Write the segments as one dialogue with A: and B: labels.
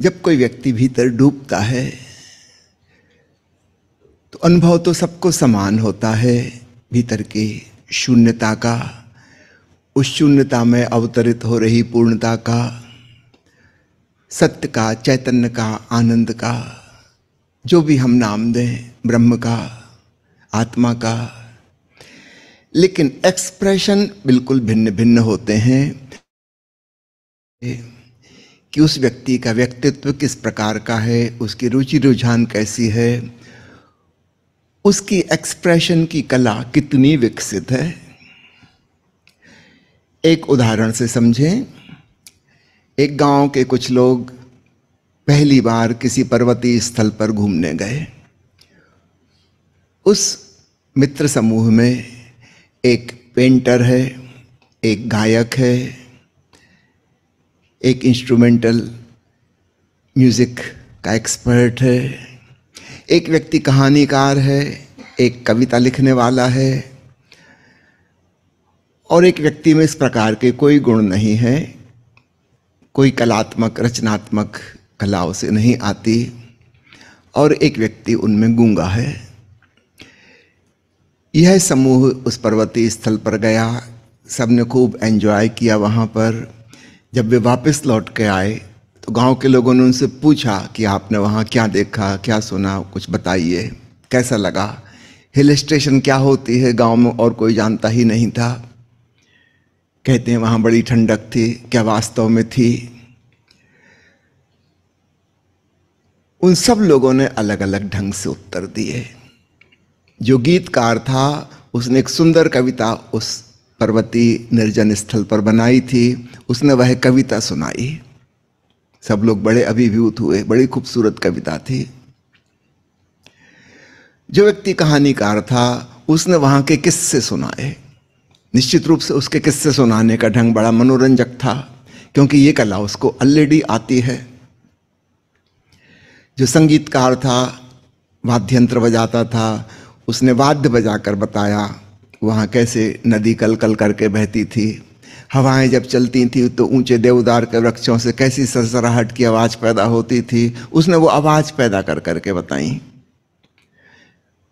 A: जब कोई व्यक्ति भीतर डूबता है तो अनुभव तो सबको समान होता है भीतर के शून्यता का उस शून्यता में अवतरित हो रही पूर्णता का सत्य का चैतन्य का आनंद का जो भी हम नाम दें ब्रह्म का आत्मा का लेकिन एक्सप्रेशन बिल्कुल भिन्न भिन्न होते हैं कि उस व्यक्ति का व्यक्तित्व किस प्रकार का है उसकी रुचि रुझान कैसी है उसकी एक्सप्रेशन की कला कितनी विकसित है एक उदाहरण से समझें एक गांव के कुछ लोग पहली बार किसी पर्वतीय स्थल पर घूमने गए उस मित्र समूह में एक पेंटर है एक गायक है एक इंस्ट्रूमेंटल म्यूज़िक का एक्सपर्ट है एक व्यक्ति कहानीकार है एक कविता लिखने वाला है और एक व्यक्ति में इस प्रकार के कोई गुण नहीं है कोई कलात्मक रचनात्मक कला उसे नहीं आती और एक व्यक्ति उनमें गूंगा है यह समूह उस पर्वतीय स्थल पर गया सबने खूब एंजॉय किया वहाँ पर जब वे वापस लौट के आए तो गांव के लोगों ने उनसे पूछा कि आपने वहाँ क्या देखा क्या सुना कुछ बताइए कैसा लगा हिल स्टेशन क्या होती है गांव में और कोई जानता ही नहीं था कहते हैं वहाँ बड़ी ठंडक थी क्या वास्तव में थी उन सब लोगों ने अलग अलग ढंग से उत्तर दिए जो गीतकार था उसने एक सुंदर कविता उस पर्वती निर्जन स्थल पर बनाई थी उसने वह कविता सुनाई सब लोग बड़े अभिभूत हुए बड़ी खूबसूरत कविता थी जो व्यक्ति कहानीकार था उसने वहां के किस्से सुनाए निश्चित रूप से उसके किस्से सुनाने का ढंग बड़ा मनोरंजक था क्योंकि ये कला उसको ऑलरेडी आती है जो संगीतकार था वाद्यंत्र बजाता था उसने वाद्य बजाकर बताया वहाँ कैसे नदी कल कल करके बहती थी हवाएं जब चलती थी तो ऊंचे देवदार के वृक्षों से कैसी सरसराहट की आवाज़ पैदा होती थी उसने वो आवाज़ पैदा कर करके बताई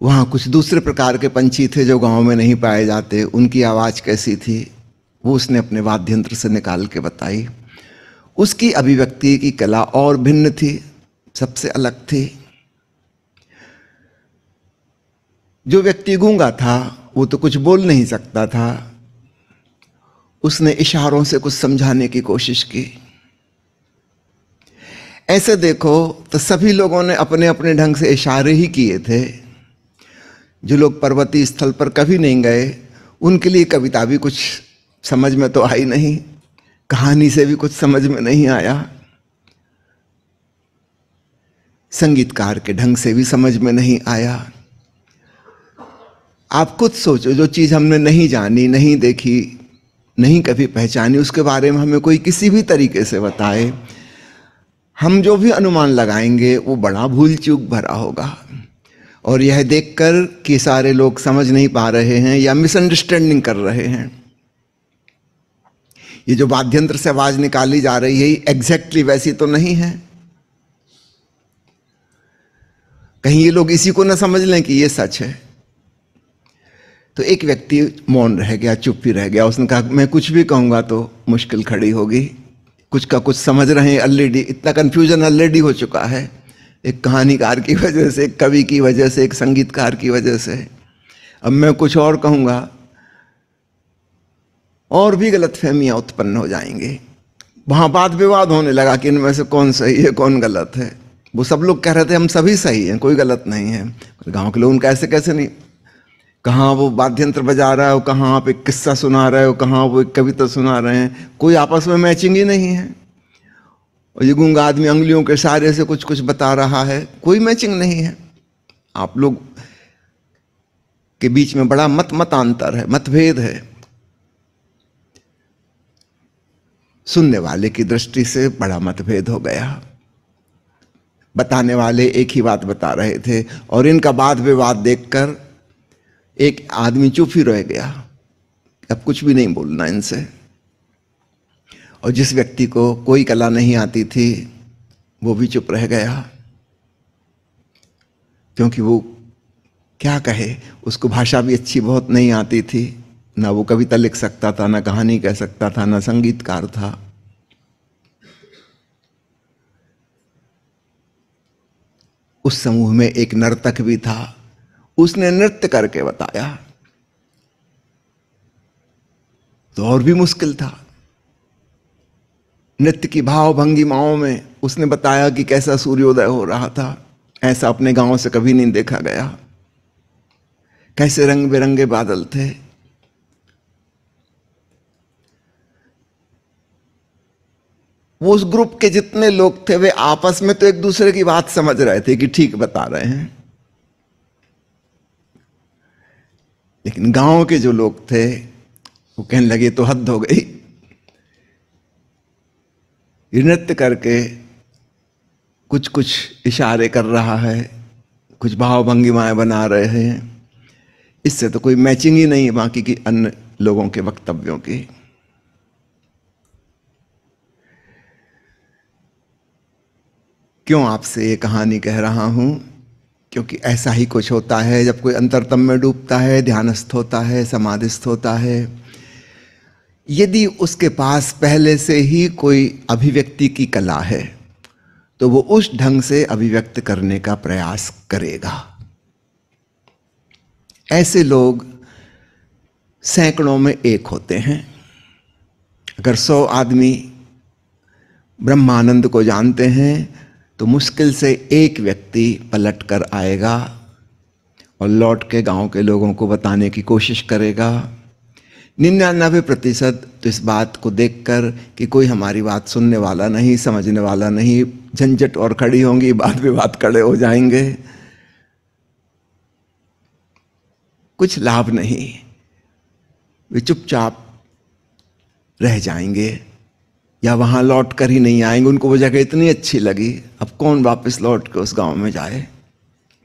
A: वहाँ कुछ दूसरे प्रकार के पंछी थे जो गांव में नहीं पाए जाते उनकी आवाज़ कैसी थी वो उसने अपने वाद्य यंत्र से निकाल के बताई उसकी अभिव्यक्ति की कला और भिन्न थी सबसे अलग थी जो व्यक्ति गूंगा था वो तो कुछ बोल नहीं सकता था उसने इशारों से कुछ समझाने की कोशिश की ऐसे देखो तो सभी लोगों ने अपने अपने ढंग से इशारे ही किए थे जो लोग पर्वतीय स्थल पर कभी नहीं गए उनके लिए कविता भी कुछ समझ में तो आई नहीं कहानी से भी कुछ समझ में नहीं आया संगीतकार के ढंग से भी समझ में नहीं आया आप खुद सोचो जो चीज़ हमने नहीं जानी नहीं देखी नहीं कभी पहचानी उसके बारे में हमें कोई किसी भी तरीके से बताए हम जो भी अनुमान लगाएंगे वो बड़ा भूल चूक भरा होगा और यह देखकर कि सारे लोग समझ नहीं पा रहे हैं या मिसअंडरस्टैंडिंग कर रहे हैं ये जो वाद्यंत्र से आवाज निकाली जा रही है एग्जैक्टली वैसी तो नहीं है कहीं ये लोग इसी को ना समझ लें कि ये सच है तो एक व्यक्ति मौन रह गया चुप ही रह गया उसने कहा मैं कुछ भी कहूँगा तो मुश्किल खड़ी होगी कुछ का कुछ समझ रहे हैं ऑलरेडी इतना कन्फ्यूजन ऑलरेडी हो चुका है एक कहानीकार की वजह से एक कवि की वजह से एक संगीतकार की वजह से अब मैं कुछ और कहूँगा और भी गलत फहमियाँ उत्पन्न हो जाएंगे वहाँ वाद विवाद होने लगा कि इनमें से कौन सही है कौन गलत है वो सब लोग कह रहे थे हम सभी सही हैं कोई गलत नहीं है गांव के लोग उनका ऐसे कैसे नहीं कहाँ वो वाद्यंत्र बजा रहा है कहाँ आप एक किस्सा सुना रहे हो कहाँ वो एक कविता सुना रहे हैं कोई आपस में मैचिंग ही नहीं है और ये गुंगा आदमी उंगलियों के सहारे से कुछ कुछ बता रहा है कोई मैचिंग नहीं है आप लोग के बीच में बड़ा मत मतांतर है मतभेद है सुनने वाले की दृष्टि से बड़ा मतभेद हो गया बताने वाले एक ही बात बता रहे थे और इनका वाद विवाद देखकर एक आदमी चुप ही रह गया अब कुछ भी नहीं बोलना इनसे और जिस व्यक्ति को कोई कला नहीं आती थी वो भी चुप रह गया क्योंकि वो क्या कहे उसको भाषा भी अच्छी बहुत नहीं आती थी ना वो कविता लिख सकता था ना कहानी कह सकता था ना संगीतकार था उस समूह में एक नर्तक भी था उसने नृत्य करके बताया तो और भी मुश्किल था नृत्य की भाव भंगिमाओं में उसने बताया कि कैसा सूर्योदय हो रहा था ऐसा अपने गांव से कभी नहीं देखा गया कैसे रंग बिरंगे बादल थे वो उस ग्रुप के जितने लोग थे वे आपस में तो एक दूसरे की बात समझ रहे थे कि ठीक बता रहे हैं लेकिन गांव के जो लोग थे वो कहने लगे तो हद हो गई ये नृत्य करके कुछ कुछ इशारे कर रहा है कुछ भाव भंगिमाएं बना रहे हैं इससे तो कोई मैचिंग ही नहीं है बाकी की अन्य लोगों के वक्तव्यों की क्यों आपसे ये कहानी कह रहा हूं क्योंकि ऐसा ही कुछ होता है जब कोई अंतरतम में डूबता है ध्यानस्थ होता है समाधिस्थ होता है यदि उसके पास पहले से ही कोई अभिव्यक्ति की कला है तो वो उस ढंग से अभिव्यक्त करने का प्रयास करेगा ऐसे लोग सैकड़ों में एक होते हैं अगर सौ आदमी ब्रह्मानंद को जानते हैं तो मुश्किल से एक व्यक्ति पलट कर आएगा और लौट के गांव के लोगों को बताने की कोशिश करेगा निन्यानबे प्रतिशत तो इस बात को देखकर कि कोई हमारी बात सुनने वाला नहीं समझने वाला नहीं झंझट और खड़ी होंगी बाद में बात खड़े हो जाएंगे कुछ लाभ नहीं वे चुपचाप रह जाएंगे या वहाँ लौट कर ही नहीं आएंगे उनको वो जगह इतनी अच्छी लगी अब कौन वापस लौट के उस गांव में जाए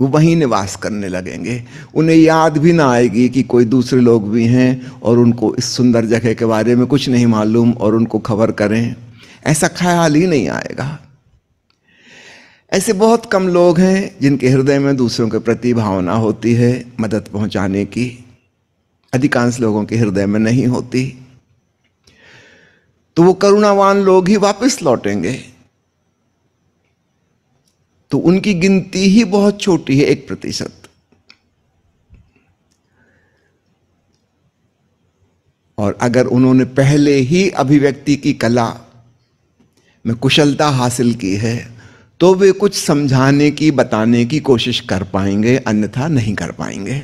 A: वो वहीं निवास करने लगेंगे उन्हें याद भी ना आएगी कि कोई दूसरे लोग भी हैं और उनको इस सुंदर जगह के बारे में कुछ नहीं मालूम और उनको खबर करें ऐसा ख्याल ही नहीं आएगा ऐसे बहुत कम लोग हैं जिनके हृदय में दूसरों के प्रति भावना होती है मदद पहुंचाने की अधिकांश लोगों के हृदय में नहीं होती तो वो करुणावान लोग ही वापस लौटेंगे तो उनकी गिनती ही बहुत छोटी है एक प्रतिशत और अगर उन्होंने पहले ही अभिव्यक्ति की कला में कुशलता हासिल की है तो वे कुछ समझाने की बताने की कोशिश कर पाएंगे अन्यथा नहीं कर पाएंगे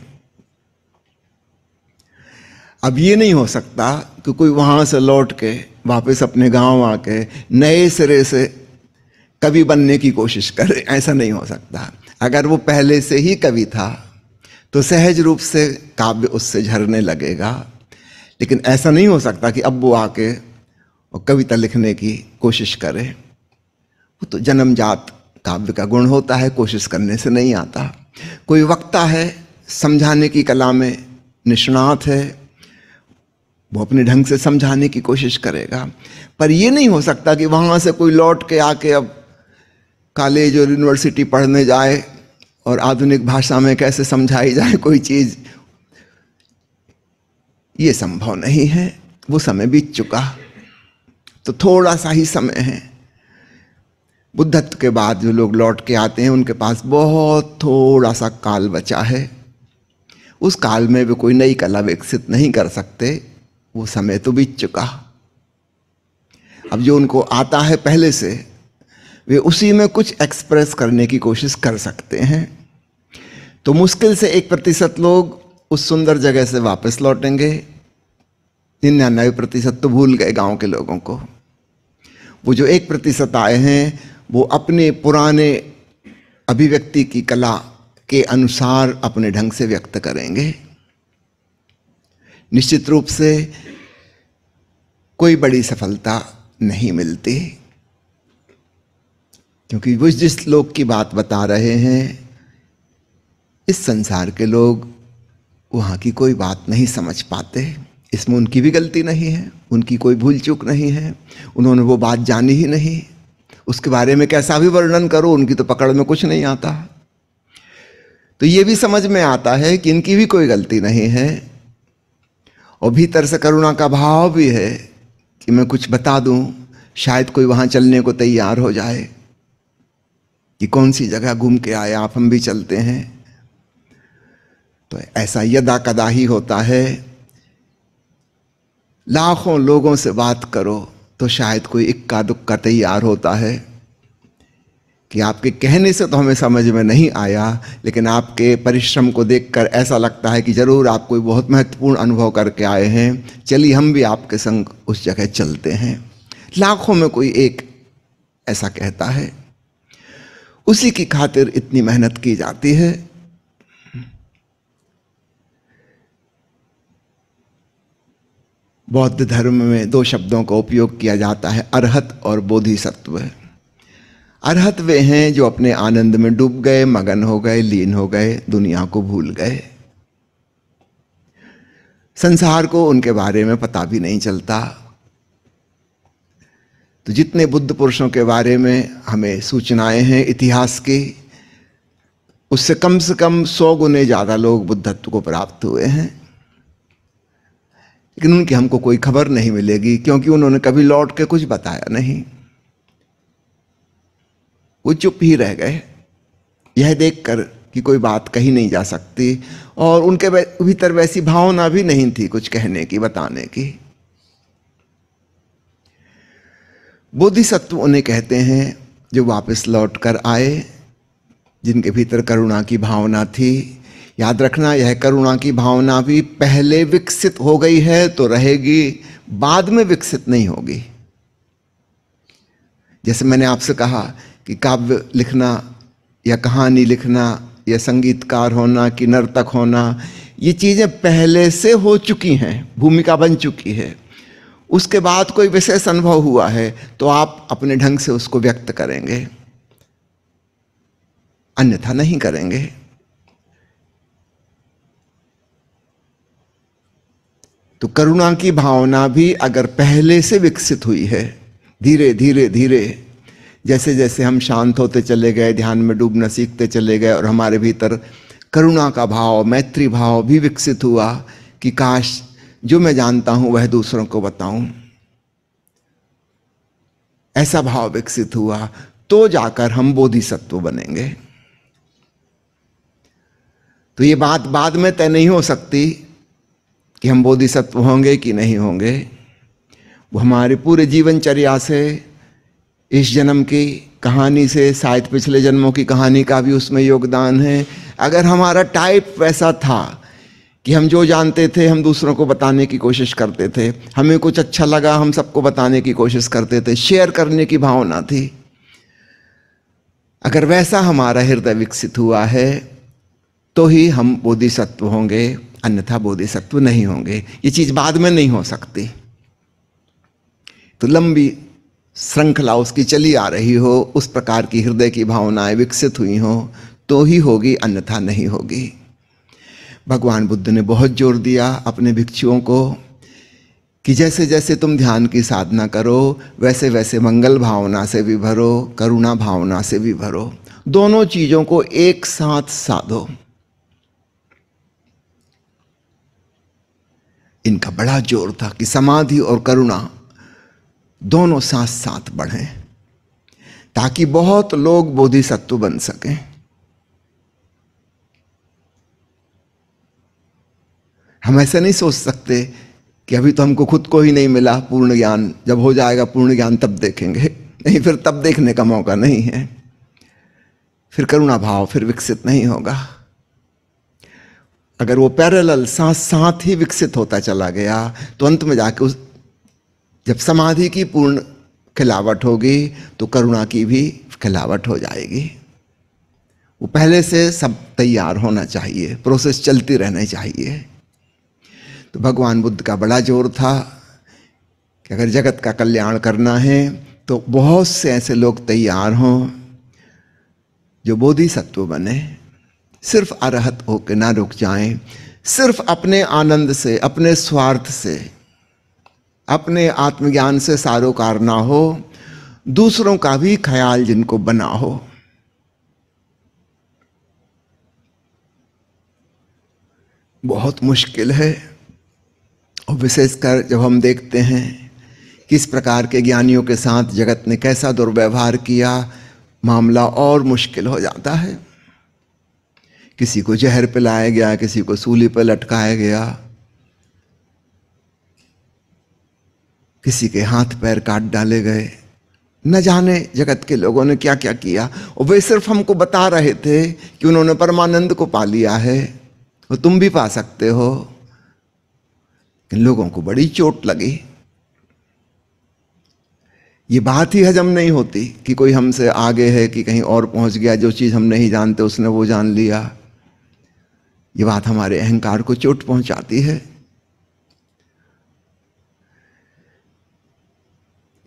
A: अब ये नहीं हो सकता कि कोई वहां से लौट के वापस अपने गांव आके नए सिरे से कवि बनने की कोशिश करे ऐसा नहीं हो सकता अगर वो पहले से ही कवि था तो सहज रूप से काव्य उससे झरने लगेगा लेकिन ऐसा नहीं हो सकता कि अब वो आके और कविता लिखने की कोशिश करे वो तो जन्मजात काव्य का गुण होता है कोशिश करने से नहीं आता कोई वक्ता है समझाने की कला में निष्णात है वो अपने ढंग से समझाने की कोशिश करेगा पर ये नहीं हो सकता कि वहाँ से कोई लौट के आके अब कॉलेज और यूनिवर्सिटी पढ़ने जाए और आधुनिक भाषा में कैसे समझाई जाए कोई चीज़ ये संभव नहीं है वो समय बीत चुका तो थोड़ा सा ही समय है बुद्धत्व के बाद जो लोग लौट के आते हैं उनके पास बहुत थोड़ा सा काल बचा है उस काल में वे कोई नई कला विकसित नहीं कर सकते वो समय तो बीत चुका अब जो उनको आता है पहले से वे उसी में कुछ एक्सप्रेस करने की कोशिश कर सकते हैं तो मुश्किल से एक प्रतिशत लोग उस सुंदर जगह से वापस लौटेंगे निन्यानवे प्रतिशत तो भूल गए गांव के लोगों को वो जो एक प्रतिशत आए हैं वो अपने पुराने अभिव्यक्ति की कला के अनुसार अपने ढंग से व्यक्त करेंगे निश्चित रूप से कोई बड़ी सफलता नहीं मिलती क्योंकि वो जिस लोग की बात बता रहे हैं इस संसार के लोग वहाँ की कोई बात नहीं समझ पाते इसमें उनकी भी गलती नहीं है उनकी कोई भूल चूक नहीं है उन्होंने वो बात जानी ही नहीं उसके बारे में कैसा भी वर्णन करो उनकी तो पकड़ में कुछ नहीं आता तो ये भी समझ में आता है कि इनकी भी कोई गलती नहीं है और भीतर से करुणा का भाव भी है कि मैं कुछ बता दूं शायद कोई वहां चलने को तैयार हो जाए कि कौन सी जगह घूम के आए आप हम भी चलते हैं तो ऐसा यदा कदा ही होता है लाखों लोगों से बात करो तो शायद कोई इक्का दुक्का तैयार होता है कि आपके कहने से तो हमें समझ में नहीं आया लेकिन आपके परिश्रम को देखकर ऐसा लगता है कि ज़रूर आप कोई बहुत महत्वपूर्ण अनुभव करके आए हैं चलिए हम भी आपके संग उस जगह चलते हैं लाखों में कोई एक ऐसा कहता है उसी की खातिर इतनी मेहनत की जाती है बौद्ध धर्म में दो शब्दों का उपयोग किया जाता है अरहत और बोधिसत्व है अरहत वे हैं जो अपने आनंद में डूब गए मगन हो गए लीन हो गए दुनिया को भूल गए संसार को उनके बारे में पता भी नहीं चलता तो जितने बुद्ध पुरुषों के बारे में हमें सूचनाएं हैं इतिहास के उससे कम से कम सौ गुने ज़्यादा लोग बुद्धत्व को प्राप्त हुए हैं लेकिन उनकी हमको कोई खबर नहीं मिलेगी क्योंकि उन्होंने कभी लौट के कुछ बताया नहीं वो चुप ही रह गए यह देखकर कि कोई बात कही नहीं जा सकती और उनके भीतर वैसी भावना भी नहीं थी कुछ कहने की बताने की बोधिसत्व उन्हें कहते हैं जो वापस लौट कर आए जिनके भीतर करुणा की भावना थी याद रखना यह करुणा की भावना भी पहले विकसित हो गई है तो रहेगी बाद में विकसित नहीं होगी जैसे मैंने आपसे कहा कि काव्य लिखना या कहानी लिखना या संगीतकार होना कि नर्तक होना ये चीज़ें पहले से हो चुकी हैं भूमिका बन चुकी है उसके बाद कोई विशेष अनुभव हुआ है तो आप अपने ढंग से उसको व्यक्त करेंगे अन्यथा नहीं करेंगे तो करुणा की भावना भी अगर पहले से विकसित हुई है धीरे धीरे धीरे जैसे जैसे हम शांत होते चले गए ध्यान में डूबना सीखते चले गए और हमारे भीतर करुणा का भाव मैत्री भाव भी विकसित हुआ कि काश जो मैं जानता हूँ वह दूसरों को बताऊँ ऐसा भाव विकसित हुआ तो जाकर हम बोधिसत्व बनेंगे तो ये बात बाद में तय नहीं हो सकती कि हम बोधिसत्व होंगे कि नहीं होंगे वो हमारे पूरे जीवनचर्या से इस जन्म की कहानी से शायद पिछले जन्मों की कहानी का भी उसमें योगदान है अगर हमारा टाइप वैसा था कि हम जो जानते थे हम दूसरों को बताने की कोशिश करते थे हमें कुछ अच्छा लगा हम सबको बताने की कोशिश करते थे शेयर करने की भावना थी अगर वैसा हमारा हृदय विकसित हुआ है तो ही हम बोधिसत्व होंगे अन्यथा बोधिसत्व नहीं होंगे ये चीज़ बाद में नहीं हो सकती तो लंबी श्रृंखला उसकी चली आ रही हो उस प्रकार की हृदय की भावनाएं विकसित हुई हों तो ही होगी अन्यथा नहीं होगी भगवान बुद्ध ने बहुत जोर दिया अपने भिक्षुओं को कि जैसे जैसे तुम ध्यान की साधना करो वैसे वैसे मंगल भावना से भी भरो करुणा भावना से भी भरो दोनों चीज़ों को एक साथ साधो इनका बड़ा जोर था कि समाधि और करुणा दोनों साथ साथ बढ़ें ताकि बहुत लोग बोधिसत्व बन सकें हम ऐसे नहीं सोच सकते कि अभी तो हमको खुद को ही नहीं मिला पूर्ण ज्ञान जब हो जाएगा पूर्ण ज्ञान तब देखेंगे नहीं फिर तब देखने का मौका नहीं है फिर करुणा भाव फिर विकसित नहीं होगा अगर वो पैरेलल साथ साथ ही विकसित होता चला गया तो अंत में जाके उस जब समाधि की पूर्ण खिलावट होगी तो करुणा की भी खिलावट हो जाएगी वो पहले से सब तैयार होना चाहिए प्रोसेस चलती रहना चाहिए तो भगवान बुद्ध का बड़ा जोर था कि अगर जगत का कल्याण करना है तो बहुत से ऐसे लोग तैयार हों जो बोधि सत्व बने सिर्फ अरहत होकर ना रुक जाएं सिर्फ अपने आनंद से अपने स्वार्थ से अपने आत्मज्ञान से सारोकार ना हो दूसरों का भी ख्याल जिनको बना हो बहुत मुश्किल है और विशेषकर जब हम देखते हैं किस प्रकार के ज्ञानियों के साथ जगत ने कैसा दुर्व्यवहार किया मामला और मुश्किल हो जाता है किसी को जहर पिलाया गया किसी को सूली पर लटकाया गया किसी के हाथ पैर काट डाले गए न जाने जगत के लोगों ने क्या क्या किया और वे सिर्फ हमको बता रहे थे कि उन्होंने परमानंद को पा लिया है और तो तुम भी पा सकते हो लोगों को बड़ी चोट लगी ये बात ही हजम नहीं होती कि कोई हमसे आगे है कि कहीं और पहुंच गया जो चीज़ हम नहीं जानते उसने वो जान लिया ये बात हमारे अहंकार को चोट पहुंचाती है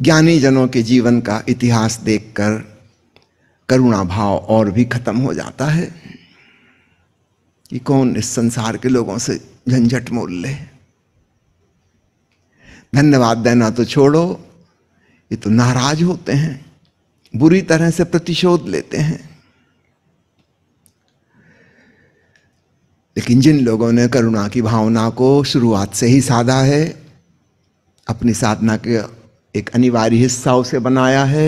A: ज्ञानी जनों के जीवन का इतिहास देखकर करुणा भाव और भी खत्म हो जाता है कि कौन इस संसार के लोगों से झंझट मोल ले धन्यवाद देना तो छोड़ो ये तो नाराज होते हैं बुरी तरह से प्रतिशोध लेते हैं लेकिन जिन लोगों ने करुणा की भावना को शुरुआत से ही साधा है अपनी साधना के एक अनिवार्य हिस्सा उसे बनाया है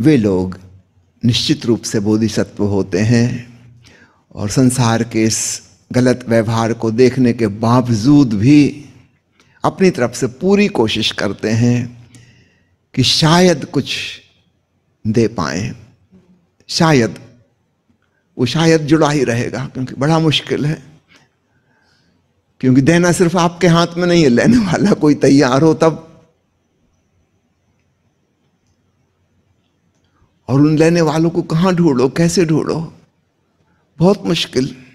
A: वे लोग निश्चित रूप से बोधिसत्व होते हैं और संसार के इस गलत व्यवहार को देखने के बावजूद भी अपनी तरफ से पूरी कोशिश करते हैं कि शायद कुछ दे पाए शायद वो शायद जुड़ा ही रहेगा क्योंकि बड़ा मुश्किल है क्योंकि देना सिर्फ आपके हाथ में नहीं है लेने वाला कोई तैयार हो तब और उन लेने वालों को कहां ढूंढो कैसे ढूंढो बहुत मुश्किल